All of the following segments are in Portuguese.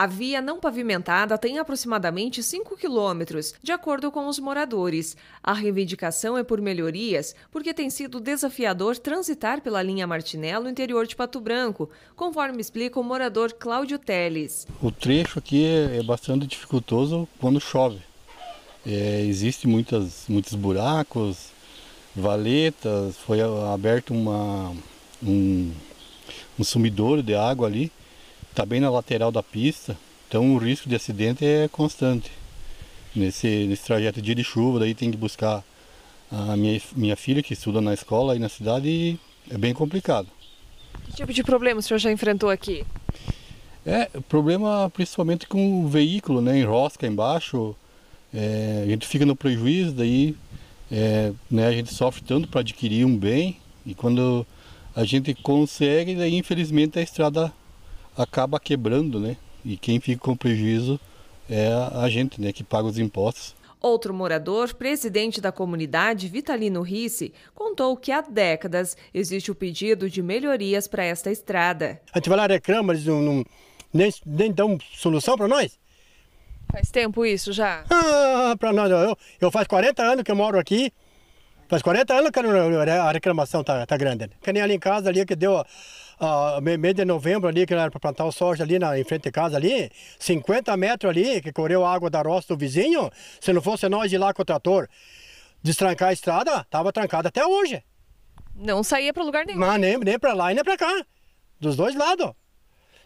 A via não pavimentada tem aproximadamente 5 quilômetros, de acordo com os moradores. A reivindicação é por melhorias, porque tem sido desafiador transitar pela linha Martinello interior de Pato Branco, conforme explica o morador Cláudio Teles. O trecho aqui é, é bastante dificultoso quando chove. É, existe muitas, muitos buracos, valetas, foi aberto uma, um, um sumidouro de água ali está bem na lateral da pista, então o risco de acidente é constante. Nesse, nesse trajeto dia de chuva, daí tem que buscar a minha, minha filha que estuda na escola e na cidade e é bem complicado. Que tipo de problema o senhor já enfrentou aqui? É, problema principalmente com o veículo, né? Enrosca embaixo, é, a gente fica no prejuízo, daí é, né, a gente sofre tanto para adquirir um bem e quando a gente consegue, daí infelizmente a estrada acaba quebrando, né? E quem fica com prejuízo é a gente, né? Que paga os impostos. Outro morador, presidente da comunidade, Vitalino Risse, contou que há décadas existe o pedido de melhorias para esta estrada. A gente vai lá reclama, eles não, não, nem, nem dão solução para nós. Faz tempo isso já? Ah, para nós, eu, eu faz 40 anos que eu moro aqui, Faz 40 anos que a reclamação tá, tá grande. Né? Que nem ali em casa, ali que deu uh, meio de novembro ali, que era para plantar o soja ali na, em frente de casa ali, 50 metros ali, que correu a água da roça do vizinho, se não fosse nós ir lá com o trator destrancar a estrada, tava trancada até hoje. Não saía para lugar nenhum. Mas nem, nem para lá e nem para cá. Dos dois lados.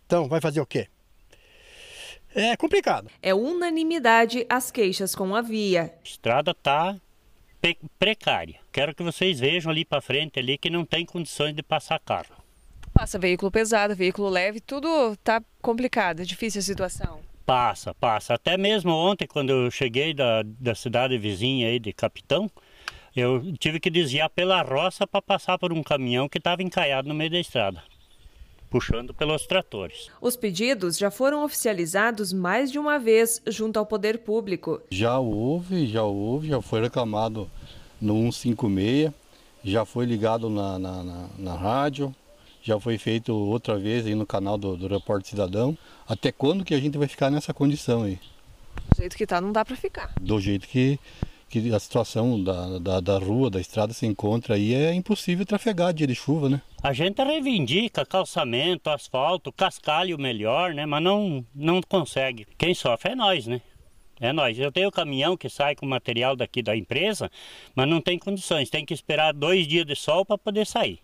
Então, vai fazer o quê? É complicado. É unanimidade as queixas com a via. Estrada tá precária. Quero que vocês vejam ali para frente ali que não tem condições de passar carro. Passa veículo pesado, veículo leve, tudo tá complicado, é difícil a situação. Passa, passa. Até mesmo ontem, quando eu cheguei da, da cidade vizinha aí de Capitão, eu tive que desviar pela roça para passar por um caminhão que estava encaiado no meio da estrada puxando pelos tratores. Os pedidos já foram oficializados mais de uma vez junto ao poder público. Já houve, já houve, já foi reclamado no 156, já foi ligado na, na, na, na rádio, já foi feito outra vez aí no canal do, do Repórter Cidadão. Até quando que a gente vai ficar nessa condição aí? Do jeito que tá, não dá para ficar. Do jeito que que a situação da, da, da, rua, da estrada se encontra aí, é impossível trafegar dia de chuva, né? A gente reivindica calçamento, asfalto, cascalho melhor, né? Mas não, não consegue. Quem sofre é nós, né? É nós. Eu tenho o caminhão que sai com material daqui da empresa, mas não tem condições. Tem que esperar dois dias de sol para poder sair.